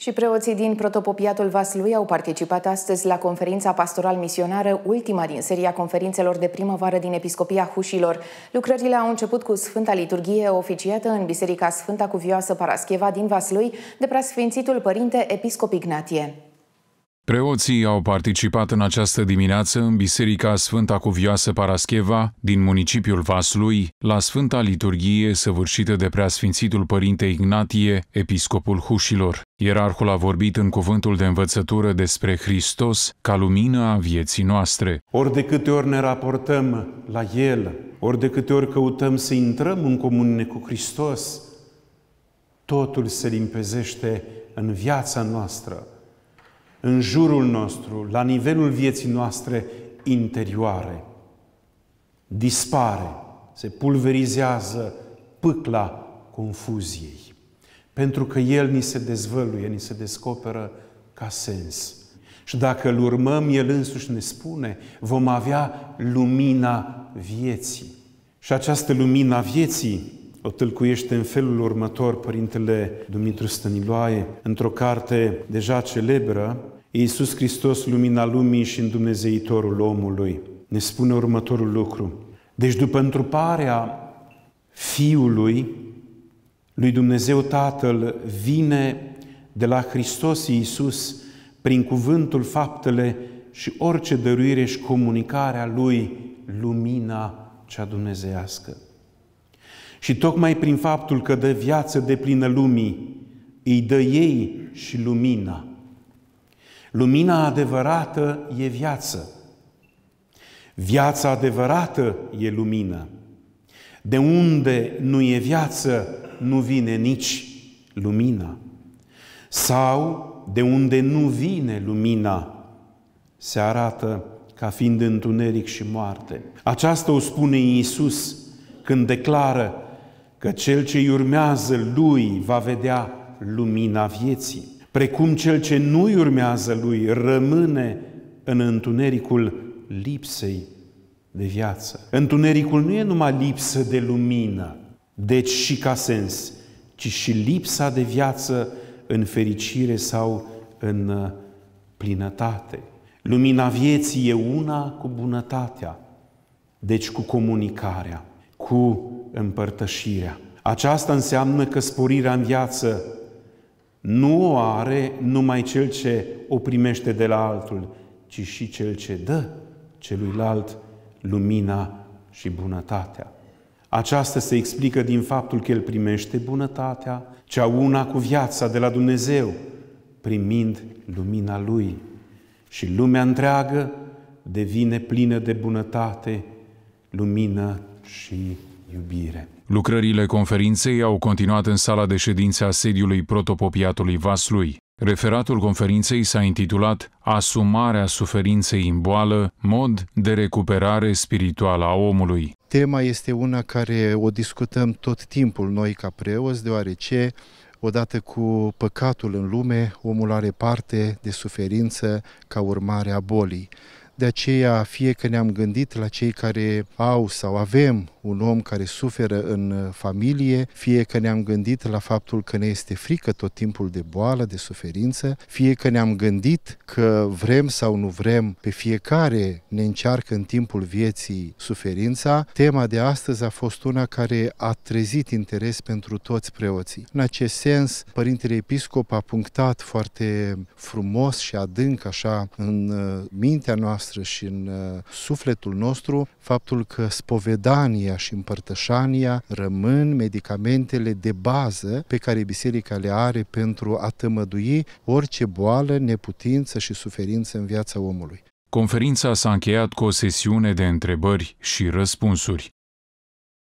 Și preoții din Protopopiatul Vaslui au participat astăzi la conferința pastoral-misionară, ultima din seria conferințelor de primăvară din Episcopia Hușilor. Lucrările au început cu Sfânta Liturghie oficiată în Biserica Sfânta Cuvioasă Parascheva din Vaslui de preasfințitul Părinte Episcop Ignatie. Preoții au participat în această dimineață în Biserica Sfânta Cuvioasă Parascheva din municipiul Vaslui, la Sfânta Liturghie săvârșită de Preasfințitul Părinte Ignatie, Episcopul Hușilor. Ierarhul a vorbit în cuvântul de învățătură despre Hristos ca lumină a vieții noastre. Ori de câte ori ne raportăm la El, ori de câte ori căutăm să intrăm în comunie cu Hristos, totul se limpezește în viața noastră – în jurul nostru, la nivelul vieții noastre interioare. Dispare, se pulverizează pâcla confuziei. Pentru că El ni se dezvăluie, ni se descoperă ca sens. Și dacă îl urmăm, El însuși ne spune, vom avea lumina vieții. Și această lumina vieții o tâlcuiește în felul următor Părintele Dumitru Stăniloae într-o carte deja celebră, Iisus Hristos, lumina lumii și îndumnezeitorul omului, ne spune următorul lucru. Deci după întruparea Fiului, lui Dumnezeu Tatăl, vine de la Hristos Iisus, prin cuvântul, faptele și orice dăruire și comunicarea Lui, lumina cea dumnezeiască. Și tocmai prin faptul că dă viață de plină lumii, îi dă ei și lumina – Lumina adevărată e viață. Viața adevărată e lumină. De unde nu e viață, nu vine nici lumina. Sau de unde nu vine lumina, se arată ca fiind întuneric și moarte. Aceasta o spune Iisus când declară că cel ce urmează lui va vedea lumina vieții precum cel ce nu-i urmează lui rămâne în întunericul lipsei de viață. Întunericul nu e numai lipsă de lumină, deci și ca sens, ci și lipsa de viață în fericire sau în uh, plinătate. Lumina vieții e una cu bunătatea, deci cu comunicarea, cu împărtășirea. Aceasta înseamnă că sporirea în viață nu o are numai cel ce o primește de la altul, ci și cel ce dă celuilalt lumina și bunătatea. Aceasta se explică din faptul că el primește bunătatea, cea una cu viața de la Dumnezeu, primind lumina lui. Și lumea întreagă devine plină de bunătate, lumină și iubire. Lucrările conferinței au continuat în sala de ședințe a sediului protopopiatului Vaslui. Referatul conferinței s-a intitulat Asumarea suferinței în boală, mod de recuperare spirituală a omului. Tema este una care o discutăm tot timpul noi ca preoți, deoarece odată cu păcatul în lume, omul are parte de suferință ca urmare a bolii. De aceea, fie că ne-am gândit la cei care au sau avem un om care suferă în uh, familie, fie că ne-am gândit la faptul că ne este frică tot timpul de boală, de suferință, fie că ne-am gândit că vrem sau nu vrem, pe fiecare ne încearcă în timpul vieții suferința, tema de astăzi a fost una care a trezit interes pentru toți preoții. În acest sens, Părintele Episcop a punctat foarte frumos și adânc așa în uh, mintea noastră noastră și în uh, sufletul nostru faptul că spovedania și împărtășania rămân medicamentele de bază pe care biserica le are pentru a tămădui orice boală, neputință și suferință în viața omului. Conferința s-a încheiat cu o sesiune de întrebări și răspunsuri.